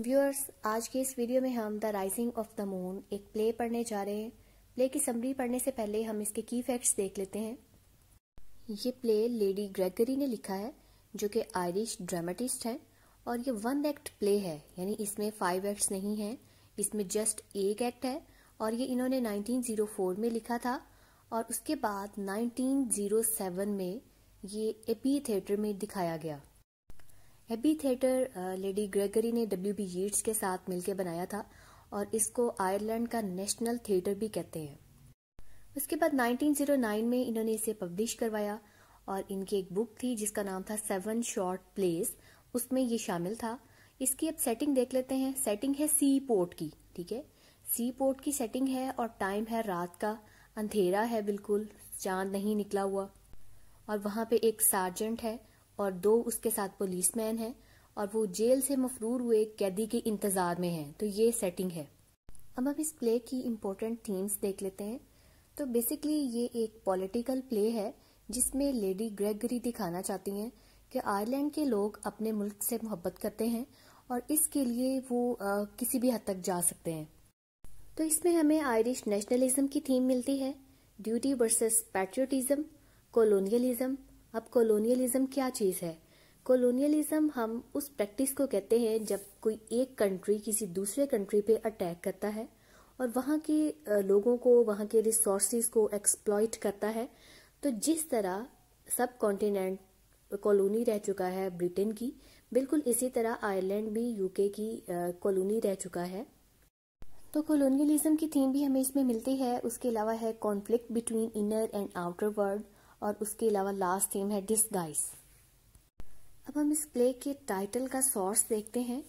viewers आज के इस वीडियो में हम the rising of the moon एक प्ले पढ़ने जा रहे हैं प्ले की समरी पढ़ने से पहले हम इसके की फैक्ट्स देख लेते हैं ये प्ले लेडी ग्रेगरी ने लिखा है जो कि आयरिश ड्रामेटिस्ट हैं और ये वन एक्ट प्ले है यानी इसमें फाइव एक्ट्स नहीं है इसमें जस्ट एक एक्ट है और ये इन्होंने 1904 में लिखा था और उसके बाद 1907 में ये एपी थिएटर में दिखाया गया हैप्पी थिएटर लेडी ग्रेगरी ने डब्ल्यू बी यीट्स के साथ मिलकर बनाया था और इसको आयरलैंड का नेशनल थिएटर भी कहते हैं उसके बाद 1909 में इन्होंने इसे पब्लिश करवाया और इनकी एक बुक थी जिसका नाम था सेवन शॉर्ट प्लेस उसमें ये शामिल था इसकी अब सेटिंग देख लेते हैं सेटिंग है सी पोर्ट की ठीक है सी पोर्ट की सेटिंग है और टाइम है रात का अंधेरा है बिल्कुल चांद नहीं निकला हुआ और वहां पे एक सार्जेंट है और दो उसके साथ पुलिसमैन हैं और वो जेल से मफरूर हुए कैदी के इंतजार में हैं तो ये सेटिंग है अब हम इस प्ले की इम्पोर्टेंट थीम्स देख लेते हैं तो बेसिकली ये एक पॉलिटिकल प्ले है जिसमें लेडी ग्रेगरी दिखाना चाहती हैं कि आयरलैंड के लोग अपने मुल्क से मोहब्बत करते हैं और इसके लिए वो आ, किसी भी हद तक जा सकते हैं तो इसमें हमें आयरिश नेशनलिज्म की थीम मिलती है ड्यूटी वर्सेस पैट्रियोटिज्म कॉलोनियलिज्म अब कॉलोनियलिज्म क्या चीज़ है कॉलोनियलिज्म हम उस प्रैक्टिस को कहते हैं जब कोई एक कंट्री किसी दूसरे कंट्री पे अटैक करता है और वहाँ के लोगों को वहाँ के रिसोर्स को एक्सप्लॉयट करता है तो जिस तरह सब कॉन्टिनेंट कॉलोनी रह चुका है ब्रिटेन की बिल्कुल इसी तरह आयरलैंड भी यूके की कॉलोनी रह चुका है तो कॉलोनियलिज्म की थीम भी हमें इसमें मिलती है उसके अलावा है conflict between inner and outer world और उसके अलावा लास्ट थीम है डिस अब हम इस प्ले के टाइटल का सोर्स देखते हैं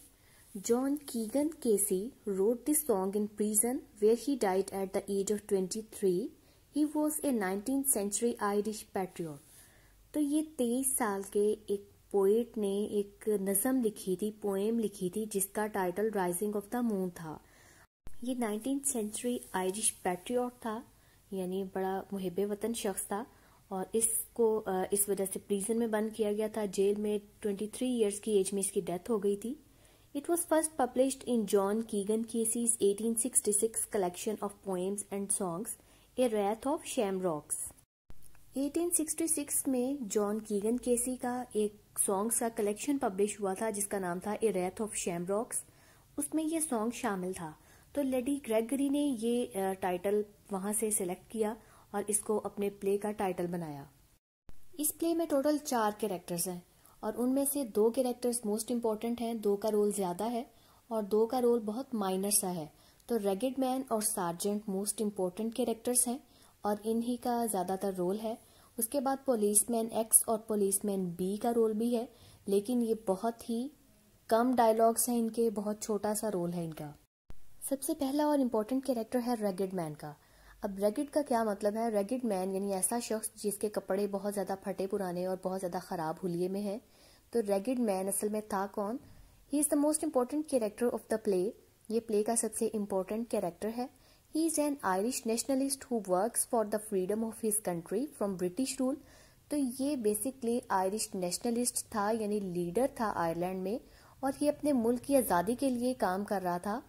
John Keegan Casey wrote this song in prison where he died at the age of twenty three he was a nineteen century Irish patriot तो ये तेईस साल के एक पोइट ने एक नज़म लिखी थी पोएम लिखी थी जिसका title rising of the moon था ये नाइनटीन सेंचुरी आयरिश पैट्रियट था यानी बड़ा मुहब वतन शख्स था और इसको इस वजह से प्रिजन में बंद किया गया था जेल में 23 इयर्स की एज में इसकी डेथ हो गई थी It was first published in John Keegan of 1866 and songs a and of shamrocks eighteen sixty 1866 में जॉन कीगन केसी का एक सॉन्ग्स का कलेक्शन पब्लिश हुआ था जिसका नाम था ए रेथ ऑफ रॉक्स उसमें यह सॉन्ग शामिल था तो लेडी ग्रेगरी ने ये टाइटल वहां से सिलेक्ट किया और इसको अपने प्ले का टाइटल बनाया इस प्ले में टोटल चार कैरेक्टर्स हैं और उनमें से दो कैरेक्टर्स मोस्ट इम्पॉर्टेंट हैं दो का रोल ज़्यादा है और दो का रोल बहुत माइनर सा है तो रेगेड मैन और सार्जेंट मोस्ट इम्पॉर्टेंट कैरेक्टर्स हैं और इन्हीं का ज़्यादातर रोल है उसके बाद पुलिसमैन एक्स और पुलिसमैन बी का रोल भी है लेकिन ये बहुत ही कम डायलॉग्स हैं इनके बहुत छोटा सा रोल है इनका सबसे पहला और इम्पोर्टेंट कैरेक्टर है रेगेड मैन का अब रेगिड का क्या मतलब है रेगिड मैन यानी ऐसा शख्स जिसके कपड़े बहुत ज़्यादा फटे पुराने और बहुत ज़्यादा ख़राब हुलिये में है तो रेगिड मैन असल में था कौन he is the most important character of the play ये प्ले का सबसे इम्पोर्टेंट कैरेक्टर है he is an Irish nationalist who work for the freedom of his country from British rule तो ये बेसिकली आयरिश नेशनलिस्ट था यानी leader था Ireland में और ये अपने मुल्क की आज़ादी के लिए काम कर रहा था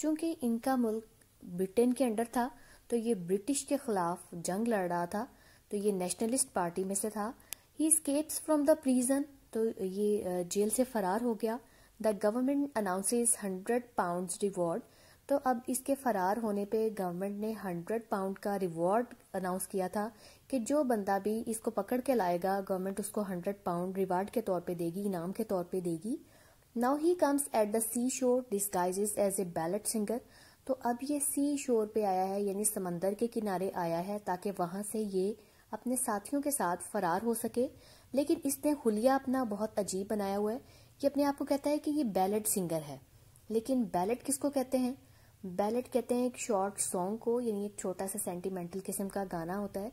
चूंकि इनका मुल्क ब्रिटेन के अंडर था तो ये ब्रिटिश के खिलाफ जंग लड़ रहा था तो ये नेशनलिस्ट पार्टी में से था he escapes from the prison तो ये जेल से फरार हो गया the government announces hundred pound reward तो अब इसके फरार होने पे गवर्नमेंट ने हंड्रेड पाउंड का रिवॉर्ड अनाउंस किया था कि जो बंदा भी इसको पकड़ के लाएगा गवर्नमेंट उसको हंड्रेड पाउंड रिवार्ड के तौर पे देगी इनाम के तौर पे देगी now he comes at the sea shore disguises as a ballad singer तो अब ये सी शोर पे आया है यानी समंदर के किनारे आया है ताकि वहाँ से ये अपने साथियों के साथ फरार हो सके लेकिन इसने हुलिया अपना बहुत अजीब बनाया हुआ है ये अपने आप को कहता है कि ये बैलेट सिंगर है लेकिन बैलेट किसको कहते हैं बैलेट कहते हैं एक शॉर्ट सॉन्ग को यानी एक छोटा सा सेंटिमेंटल किस्म का गाना होता है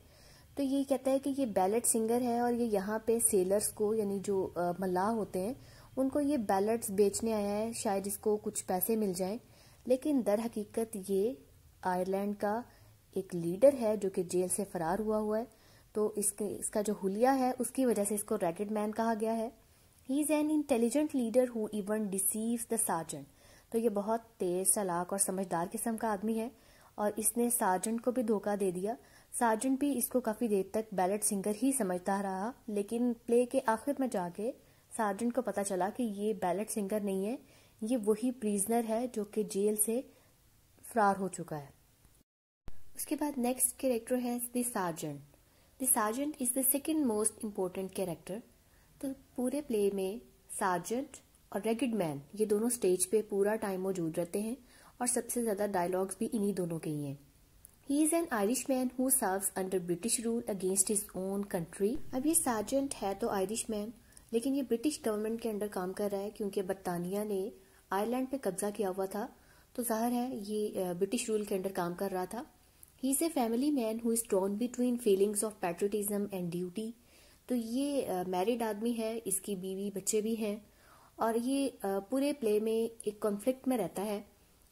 तो ये कहता है कि ये बैलेट सिंगर है और ये यहाँ पे सेलर्स को यानी जो मल्लाह होते हैं उनको ये बैलेट्स बेचने आया है शायद इसको कुछ पैसे मिल जाएं लेकिन दर हकीकत ये आयरलैंड का एक लीडर है जो कि जेल से फरार हुआ हुआ है तो इसके इसका जो हुलिया है उसकी वजह से इसको रेडेड मैन कहा गया है he is an intelligent leader who even deceive the sergeant तो ये बहुत तेज चलाक और समझदार किस्म का आदमी है और इसने सार्जेंट को भी धोखा दे दिया सार्जेंट भी इसको काफ़ी देर तक बैलेट सिंगर ही समझता रहा लेकिन प्ले के आखिर में जाके सार्जेंट को पता चला कि ये बैलेट सिंगर नहीं है ये वही प्रिजनर है जो कि जेल से फरार हो चुका है उसके बाद नेक्स्ट कैरेक्टर है the sergeant the sergeant is the second most important character तो पूरे प्ले में सार्जेंट और रेगिड मैन ये दोनों स्टेज पे पूरा टाइम मौजूद रहते हैं और सबसे ज़्यादा डायलॉग्स भी इन्हीं दोनों के ही हैं he is an Irish man who serve under British rule against his own country अब ये सार्जेंट है तो आयरिश मैन लेकिन ये ब्रिटिश गवर्नमेंट के अंडर काम कर रहा है क्योंकि बरतानिया ने आयरलैंड पे कब्जा किया हुआ था तो जाहिर है ये ब्रिटिश रूल के अंडर काम कर रहा था he is a family man who is torn between feelings of patriotism and duty तो ये मैरिड आदमी है इसकी बीवी बच्चे भी हैं और ये पूरे प्ले में एक कॉन्फ्लिक्ट में रहता है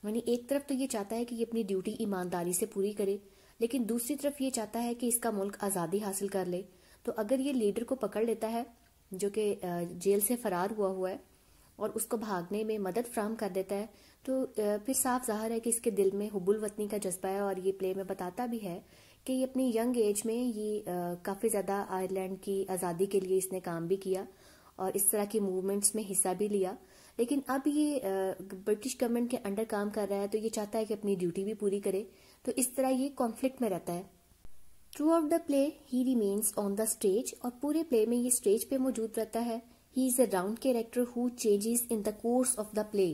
यानी एक तरफ तो ये चाहता है कि ये अपनी ड्यूटी ईमानदारी से पूरी करे लेकिन दूसरी तरफ ये चाहता है कि इसका मुल्क आज़ादी हासिल कर ले तो अगर ये लीडर को पकड़ लेता है जो कि जेल से फरार हुआ हुआ है और उसको भागने में मदद फ्राहम कर देता है तो फिर साफ जाहिर है कि इसके दिल में हुबुल वतनी का जज्बा है और ये प्ले में बताता भी है कि ये अपनी यंग एज में ये काफ़ी ज़्यादा आयरलैंड की आज़ादी के लिए इसने काम भी किया और इस तरह की मूवमेंट्स में हिस्सा भी लिया लेकिन अब ये ब्रिटिश गवर्नमेंट के अंडर काम कर रहा है तो ये चाहता है कि अपनी ड्यूटी भी पूरी करे तो इस तरह ये कॉन्फ्लिक्ट में रहता है throughout the play he remains on the stage और पूरे प्ले में ये स्टेज पे मौजूद रहता है he is a round character who changes in the course of the play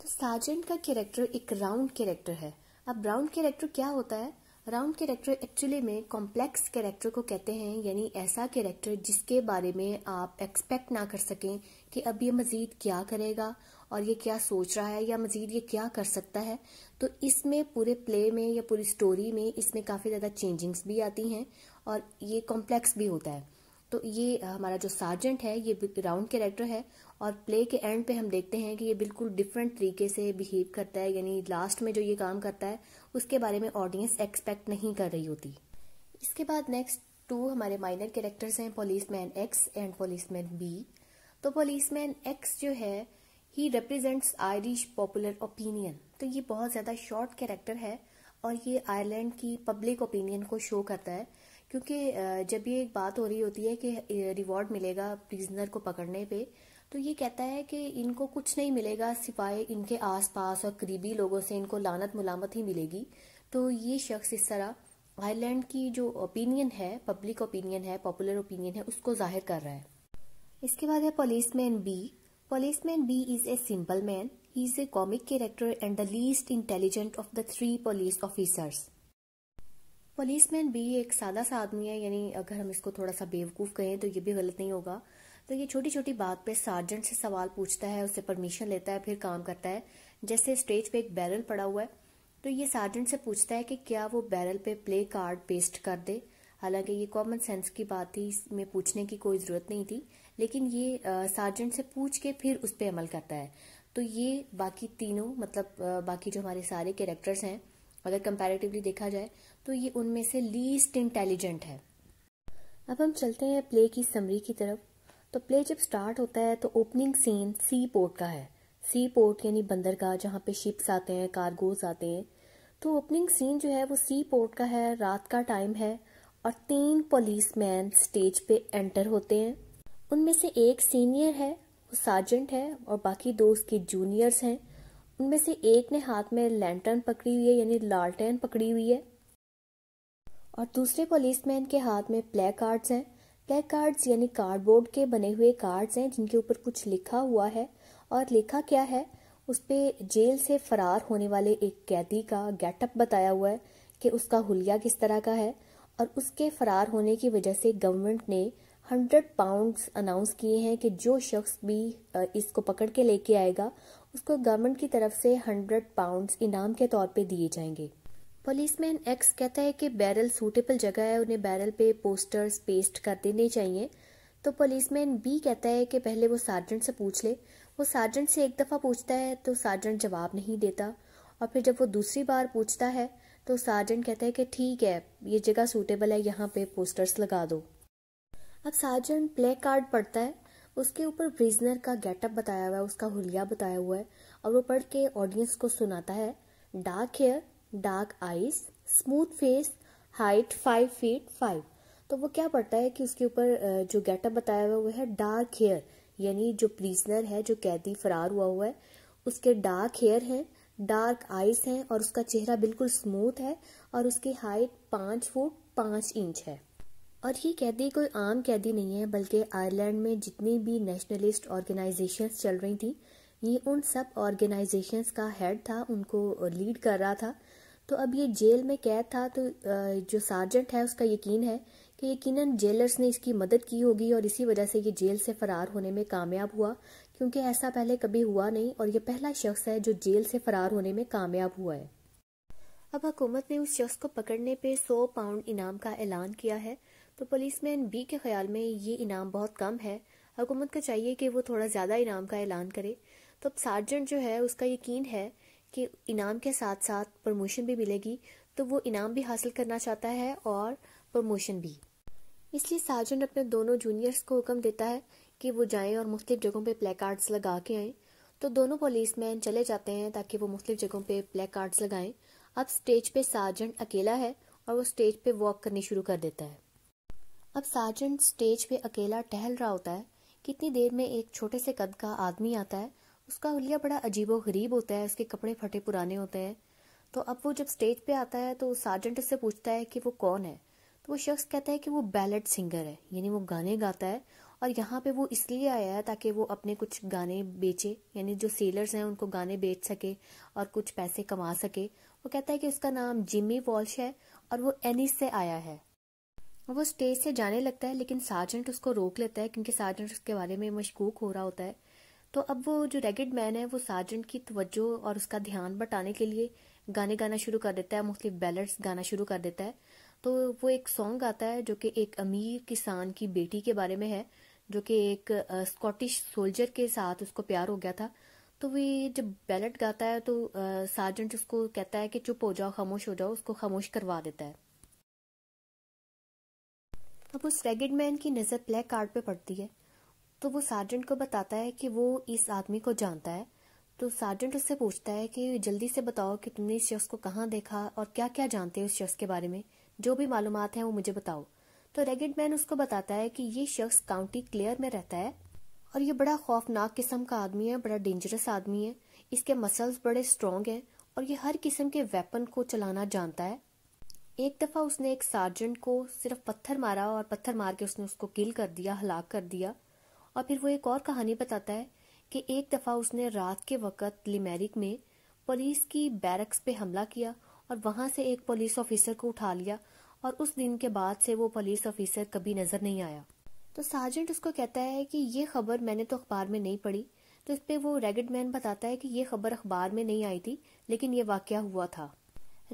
तो साजेंट का कैरेक्टर एक राउंड कैरेक्टर है अब राउंड कैरेक्टर क्या होता है राउंड कैरेक्टर एक्चुअली में कॉम्प्लेक्स कैरेक्टर को कहते हैं यानी ऐसा कैरेक्टर जिसके बारे में आप एक्सपेक्ट ना कर सकें कि अब ये मज़ीद क्या करेगा और ये क्या सोच रहा है या मज़ीद ये क्या कर सकता है तो इसमें पूरे प्ले में या पूरी स्टोरी में इसमें काफ़ी ज़्यादा चेंजिंग्स भी आती हैं और ये कॉम्प्लेक्स भी होता है तो ये हमारा जो सार्जेंट है ये राउंड कैरेक्टर है और प्ले के एंड पे हम देखते हैं कि ये बिल्कुल डिफरेंट तरीके से बिहेव करता है यानी लास्ट में जो ये काम करता है उसके बारे में ऑडियंस एक्सपेक्ट नहीं कर रही होती इसके बाद नेक्स्ट टू हमारे माइनर कैरेक्टर्स हैं policeman X and policeman B तो पोलिसमैन एक्स जो है he represents Irish popular opinion तो ये बहुत ज़्यादा शॉर्ट कैरेक्टर है और ये आयरलैंड की पब्लिक ओपिनियन को शो करता है क्योंकि जब ये एक बात हो रही होती है कि रिवॉर्ड मिलेगा प्रिजनर को पकड़ने पे तो ये कहता है कि इनको कुछ नहीं मिलेगा सिवाय इनके आसपास और करीबी लोगों से इनको लानत मुलामत ही मिलेगी तो ये शख्स इस तरह आयरलैंड की जो ओपिनियन है पब्लिक ओपिनियन है पॉपुलर ओपिनियन है उसको जाहिर कर रहा है इसके बाद है policeman B policeman B is a simple man he is a comic character and the least intelligent of the three police officers policeman भी एक सादा सा आदमी है यानी अगर हम इसको थोड़ा सा बेवकूफ़ कहें तो ये भी गलत नहीं होगा तो ये छोटी छोटी बात पे सार्जेंट से सवाल पूछता है उससे परमिशन लेता है फिर काम करता है जैसे स्टेज पे एक बैरल पड़ा हुआ है तो ये सार्जेंट से पूछता है कि क्या वो बैरल पे प्ले कार्ड पेस्ट कर दे हालांकि ये कॉमन सेंस की बात थी इसमें पूछने की कोई ज़रूरत नहीं थी लेकिन ये सार्जेंट से पूछ के फिर उस पर अमल करता है तो ये बाकी तीनों मतलब बाकी जो हमारे सारे कैरेक्टर्स हैं अगर कंपैरेटिवली देखा जाए तो ये उनमें से लीस्ट इंटेलिजेंट है अब हम चलते हैं प्ले की समरी की तरफ तो प्ले जब स्टार्ट होता है तो ओपनिंग सीन सी पोर्ट का है सी पोर्ट यानी बंदरगाह जहाँ पे शिप्स आते हैं कार्गोज आते हैं तो ओपनिंग सीन जो है वो सी पोर्ट का है रात का टाइम है और तीन मैन स्टेज पे एंटर होते हैं उनमें से एक सीनियर है वो सार्जेंट है और बाकी दो उसके जूनियर्स हैं उनमें से एक ने हाथ में लैंटर्न पकड़ी हुई है यानी लालटेन पकड़ी हुई है और दूसरे पुलिसमैन के हाथ में प्ले कार्ड्स हैं प्ले कार्ड्स यानी कार्डबोर्ड के बने हुए कार्ड्स हैं जिनके ऊपर कुछ लिखा हुआ है और लिखा क्या है उस पर जेल से फरार होने वाले एक कैदी का गेटअप बताया हुआ है कि उसका हुलिया किस तरह का है और उसके फरार होने की वजह से गवर्नमेंट ने हंड्रेड पाउंड्स अनाउंस किए हैं कि जो शख्स भी इसको पकड़ के लेके आएगा उसको गवर्नमेंट की तरफ से हंड्रेड पाउंड्स इनाम के तौर पे दिए जाएंगे पुलिसमैन एक्स कहता है कि बैरल सूटेबल जगह है उन्हें बैरल पे पोस्टर्स पेस्ट कर देने चाहिए तो पुलिसमैन बी कहता है कि पहले वो सार्जेंट से पूछ ले वो सार्जेंट से एक दफ़ा पूछता है तो सार्जेंट जवाब नहीं देता और फिर जब वो दूसरी बार पूछता है तो सार्जेंट कहता है कि ठीक है ये जगह सूटेबल है यहाँ पे पोस्टर्स लगा दो अब सार्जेंट प्ले कार्ड पढ़ता है उसके ऊपर प्रिजनर का गेटअप बताया हुआ है उसका हुलिया बताया हुआ है और वो पढ़ के ऑडियंस को सुनाता है dark hair dark eyes smooth face height five feet five तो वो क्या पढ़ता है कि उसके ऊपर जो गेटअप बताया हुआ है डार्क हेयर यानी जो प्रिजनर है जो कैदी फरार हुआ हुआ है उसके डार्क हेयर हैं डार्क आइज हैं और उसका चेहरा बिल्कुल स्मूथ है और उसकी हाइट पांच फुट पांच इंच है और ये कैदी कोई आम कैदी नहीं है बल्कि आयरलैंड में जितनी भी नेशनलिस्ट ऑर्गेनाइजेशंस चल रही थी ये उन सब ऑर्गेनाइजेशंस का हेड था उनको लीड कर रहा था तो अब ये जेल में कैद था तो जो सार्जेंट है उसका यकीन है कि यकीनन जेलर्स ने इसकी मदद की होगी और इसी वजह से ये जेल से फरार होने में कामयाब हुआ क्योंकि ऐसा पहले कभी हुआ नहीं और ये पहला शख्स है जो जेल से फरार होने में कामयाब हुआ है अब हुकूमत ने उस शख्स को पकड़ने पे सौ पाउंड इनाम का ऐलान किया है तो पुलिसमैन बी के ख्याल में ये इनाम बहुत कम है हुकूमत को चाहिए कि वो थोड़ा ज़्यादा इनाम का ऐलान करे तो अब सार्जेंट जो है उसका यकीन है कि इनाम के साथ साथ प्रमोशन भी मिलेगी तो वो इनाम भी हासिल करना चाहता है और प्रमोशन भी इसलिए सार्जेंट अपने दोनों जूनियर्स को हुक्म देता है कि वो जाएं और मुख्तलिफ जगहों पे प्ले कार्ड्स लगा के आएं तो दोनों पुलिस मैन चले जाते हैं ताकि वो मुख्तलिफ जगहों पे ब्लैक कार्ड्स लगाएं अब स्टेज पे सार्जेंट अकेला है और वो स्टेज पे वॉक करनी शुरू कर देता है अब सार्जेंट स्टेज पे अकेला टहल रहा होता है कितनी देर में एक छोटे से कद का आदमी आता है उसका हुलिया बड़ा अजीबो गरीब होता है उसके कपड़े फटे पुराने होते हैं तो अब वो जब स्टेज पे आता है तो सार्जेंट उससे पूछता है कि वो कौन है तो वो शख्स कहता है कि वो बैलेट सिंगर है यानी वो गाने गाता है और यहाँ पे वो इसलिए आया है ताकि वो अपने कुछ गाने बेचे यानी जो सेलर्स हैं उनको गाने बेच सके और कुछ पैसे कमा सके वो कहता है कि उसका नाम जिमी वॉल्श है और वो एनिस से आया है और वो स्टेज से जाने लगता है लेकिन सार्जेंट उसको रोक लेता है क्योंकि सार्जेंट उसके बारे में मशकूक हो रहा होता है तो अब वो जो रेगेड मैन है वो सार्जेंट की तवज्जो और उसका ध्यान बटाने के लिए गाने गाना शुरू कर देता है मुख्तलिफ बैलेट्स गाना शुरू कर देता है तो वो एक सॉन्ग गाता है जो कि एक अमीर किसान की बेटी के बारे में है जो कि एक स्कॉटिश सोल्जर के साथ उसको प्यार हो गया था तो वे जब बैलेट गाता है तो सार्जेंट उसको कहता है कि चुप हो जाओ खामोश हो जाओ उसको खामोश करवा देता है अब उस रेगेड मैन की नज़र ब्लैक कार्ड पे पड़ती है तो वो सार्जेंट को बताता है कि वो इस आदमी को जानता है तो सार्जेंट उससे पूछता है कि जल्दी से बताओ कि तुमने इस शख्स को कहाँ देखा और क्या क्या जानते हो इस शख्स के बारे में जो भी मालूम है वो मुझे बताओ तो रेगेड मैन उसको बताता है कि ये शख्स काउंटी क्लियर में रहता है और ये बड़ा खौफनाक किस्म का आदमी है बड़ा डेंजरस आदमी है इसके मसल्स बड़े स्ट्रांग हैं और ये हर किस्म के वेपन को चलाना जानता है एक दफा उसने एक सार्जेंट को सिर्फ पत्थर मारा और पत्थर मार के उसने उसको किल कर दिया हलाक कर दिया और फिर वो एक और कहानी बताता है कि एक दफा उसने रात के वक्त लिमेरिक में पुलिस की बैरक्स पे हमला किया और वहां से एक पुलिस ऑफिसर को उठा लिया और उस दिन के बाद से वो पुलिस ऑफिसर कभी नजर नहीं आया तो सार्जेंट उसको कहता है कि ये खबर मैंने तो अखबार में नहीं पढ़ी तो इस पे वो रैगेड मैन बताता है कि ये खबर अखबार में नहीं आई थी लेकिन ये वाक्य हुआ था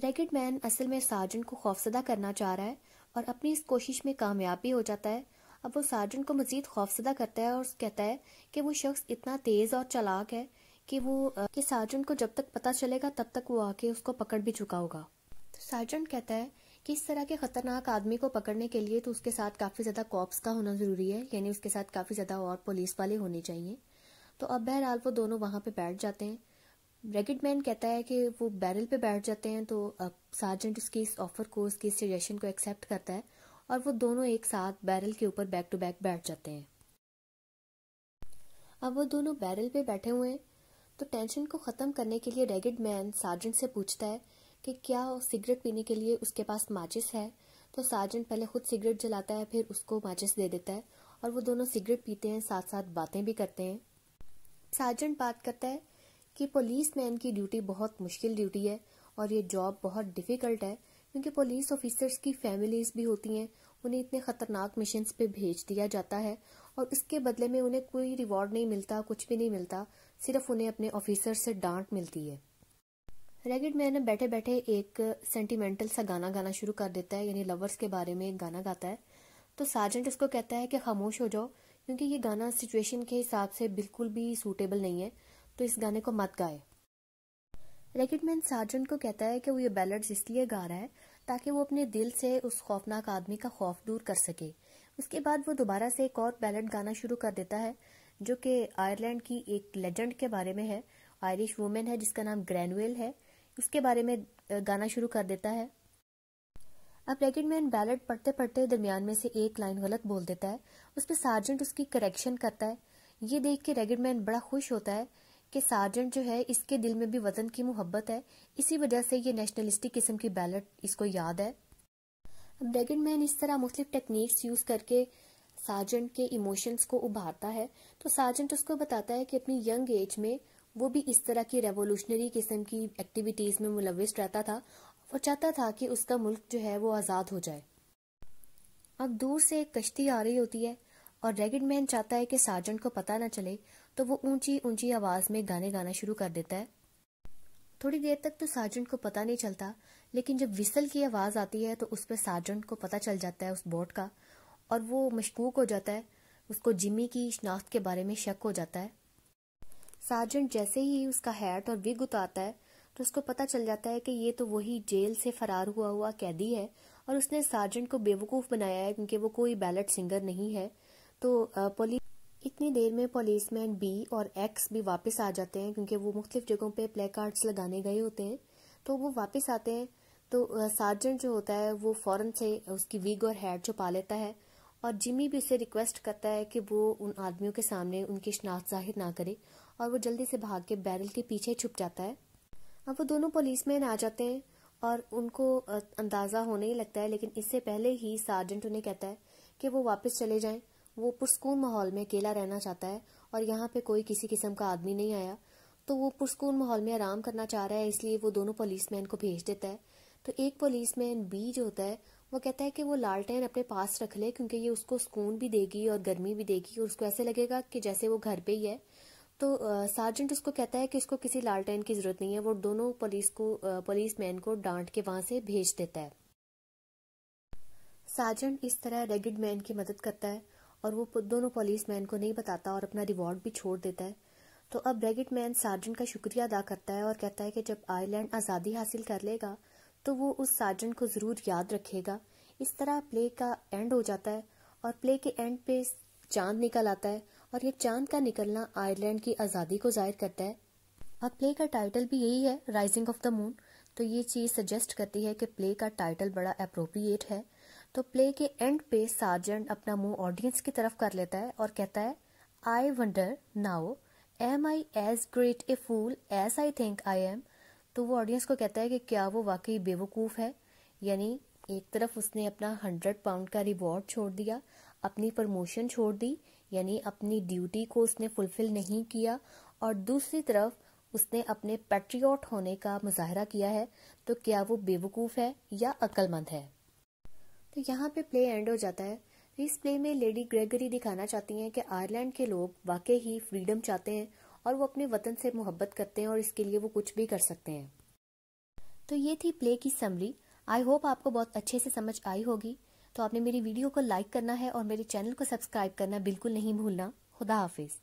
रैकेट मैन असल में सार्जन को खौफसदा करना चाह रहा है और अपनी इस कोशिश में कामयाब भी हो जाता है अब वो सार्जन को मजीद खौफसदा करता है और कहता है कि वो शख्स इतना तेज और चलाक है कि वो कि सार्जन को जब तक पता चलेगा तब तक वो आके उसको पकड़ भी चुका होगा तो सार्जन कहता है कि इस तरह के खतरनाक आदमी को पकड़ने के लिए तो उसके साथ काफी ज्यादा कॉप्स का होना जरूरी है यानी उसके साथ काफी ज्यादा और पुलिस वाले होने चाहिए तो अब बहरहाल वो दोनों वहां पे बैठ जाते हैं रेगेड मैन कहता है कि वो बैरल पे बैठ जाते हैं तो सार्जेंट उसके इस ऑफर को उसके सजेशन को एक्सेप्ट करता है और वो दोनों एक साथ बैरल के ऊपर बैक टू बैक बैठ जाते हैं अब वो दोनों बैरल पे बैठे हुए हैं तो टेंशन को ख़त्म करने के लिए रेगिड मैन सार्जेंट से पूछता है कि क्या सिगरेट पीने के लिए उसके पास माचिस है तो सार्जेंट पहले खुद सिगरेट जलाता है फिर उसको माचिस दे देता है और वो दोनों सिगरेट पीते हैं साथ साथ बातें भी करते हैं सार्जेंट बात करता है कि पुलिस मैन की ड्यूटी बहुत मुश्किल ड्यूटी है और ये जॉब बहुत डिफ़िकल्ट है क्योंकि पुलिस ऑफिसर्स की फैमिलीज भी होती हैं उन्हें इतने ख़तरनाक मिशन पे भेज दिया जाता है और उसके बदले में उन्हें कोई रिवॉर्ड नहीं मिलता कुछ भी नहीं मिलता सिर्फ उन्हें अपने ऑफिसर से डांट मिलती है रैगिड मैन बैठे बैठे एक सेंटिमेंटल सा गाना गाना शुरू कर देता है यानी लवर्स के बारे में एक गाना गाता है तो सार्जेंट उसको कहता है कि खामोश हो जाओ क्योंकि ये गाना सिचुएशन के हिसाब से बिल्कुल भी सूटेबल नहीं है तो इस गाने को मत गाए रैकेटमैन सार्जन को कहता है कि वो ये बैलेट इसलिए गा रहा है ताकि वो अपने दिल से उस खौफनाक आदमी का खौफ दूर कर सके उसके बाद वो दोबारा से एक और बैलेट गाना शुरू कर देता है जो कि आयरलैंड की एक लेजेंड के बारे में है आयरिश वूमेन है जिसका नाम ग्रैनवेल है उसके बारे में गाना शुरू कर देता है अब रैकेट मैन बैलेट पढ़ते पढ़ते दरमियान में से एक लाइन गलत बोल देता है उस पर सार्जेंट उसकी करेक्शन करता है ये देख के रैकेट मैन बड़ा खुश होता है कि सार्जेंट जो है इसके दिल में भी वतन की मोहब्बत है इसी वजह से ये नेशनलिस्टिक किस्म की बैलेट इसको याद है ब्रेगेड मैन इस तरह मुख्तलिफ टेक्निक्स यूज करके सार्जेंट के इमोशंस को उभारता है तो सार्जेंट तो उसको बताता है कि अपनी यंग एज में वो भी इस तरह की रेवोल्यूशनरी किस्म की एक्टिविटीज में मुलविस रहता था वो चाहता था कि उसका मुल्क जो है वो आज़ाद हो जाए अब दूर से एक कश्ती आ रही होती है और रेगिड मैन चाहता है कि सार्जेंट को पता ना चले तो वो ऊंची ऊंची आवाज में गाने गाना शुरू कर देता है थोड़ी देर तक तो सार्जेंट को पता नहीं चलता लेकिन जब विसल की आवाज आती है तो उस पर सार्जेंट को पता चल जाता है उस बोट का और वो मशकूक हो जाता है उसको जिमी की शनाख्त के बारे में शक हो जाता है सार्जेंट जैसे ही उसका हैट और विग उतारता है तो उसको पता चल जाता है कि ये तो वही जेल से फरार हुआ हुआ कैदी है और उसने सार्जेंट को बेवकूफ़ बनाया है क्योंकि वो कोई बैलेट सिंगर नहीं है तो पुलिस इतनी देर में पुलिसमैन बी और एक्स भी वापस आ जाते हैं क्योंकि वो मुख्तलिफ जगहों पे प्ले कार्ड्स लगाने गए होते हैं तो वो वापस आते हैं तो सार्जेंट जो होता है वो फ़ौरन से उसकी विग और हेड छुपा लेता है और जिमी भी उसे रिक्वेस्ट करता है कि वो उन आदमियों के सामने उनकी शनाख्त जाहिर ना करे और वो जल्दी से भाग के बैरल के पीछे छुप जाता है अब वो दोनों पुलिसमैन आ जाते हैं और उनको अंदाज़ा होने ही लगता है लेकिन इससे पहले ही सार्जेंट उन्हें कहता है कि वो वापस चले जाएं वो पुरस्कून माहौल में अकेला रहना चाहता है और यहाँ पे कोई किसी किस्म का आदमी नहीं आया तो वो पुरस्कून माहौल में आराम करना चाह रहा है इसलिए वो दोनों पुलिसमैन को भेज देता है तो एक पुलिसमैन बी जो होता है वो कहता है कि वो लालटेन अपने पास रख ले क्योंकि ये उसको सुकून भी देगी और गर्मी भी देगी और उसको ऐसे लगेगा कि जैसे वो घर पे ही है तो सार्जेंट उसको कहता है कि उसको किसी लालटेन की जरूरत नहीं है वो दोनों पुलिस को पुलिसमैन को डांट के वहां से भेज देता है सार्जेंट इस तरह रेगिड मैन की मदद करता है और वो दोनों पुलिस मैन को नहीं बताता और अपना रिवॉर्ड भी छोड़ देता है तो अब ब्रैगेट मैन सार्जेंट का शुक्रिया अदा करता है और कहता है कि जब आयरलैंड आज़ादी हासिल कर लेगा तो वो उस सार्जेंट को ज़रूर याद रखेगा इस तरह प्ले का एंड हो जाता है और प्ले के एंड पे चांद निकल आता है और ये चांद का निकलना आयरलैंड की आज़ादी को जाहिर करता है और प्ले का टाइटल भी यही है राइजिंग ऑफ द मून तो ये चीज़ सजेस्ट करती है कि प्ले का टाइटल बड़ा अप्रोप्रिएट है तो प्ले के एंड पे सार्जेंट अपना मुंह ऑडियंस की तरफ कर लेता है और कहता है I wonder now am I as great a fool as I think I am तो वो ऑडियंस को कहता है कि क्या वो वाकई बेवकूफ़ है यानी एक तरफ उसने अपना हंड्रेड पाउंड का रिवॉर्ड छोड़ दिया अपनी प्रमोशन छोड़ दी यानी अपनी ड्यूटी को उसने फुलफिल नहीं किया और दूसरी तरफ उसने अपने पैट्रियट होने का मुजाहरा किया है तो क्या वो बेवकूफ़ है या अक्लमंद है तो यहाँ पे प्ले एंड हो जाता है इस प्ले में लेडी ग्रेगरी दिखाना चाहती हैं कि आयरलैंड के लोग वाकई ही फ्रीडम चाहते हैं और वो अपने वतन से मोहब्बत करते हैं और इसके लिए वो कुछ भी कर सकते हैं तो ये थी प्ले की समरी आई होप आपको बहुत अच्छे से समझ आई होगी तो आपने मेरी वीडियो को लाइक करना है और मेरे चैनल को सब्सक्राइब करना बिल्कुल नहीं भूलना खुदा हाफिज़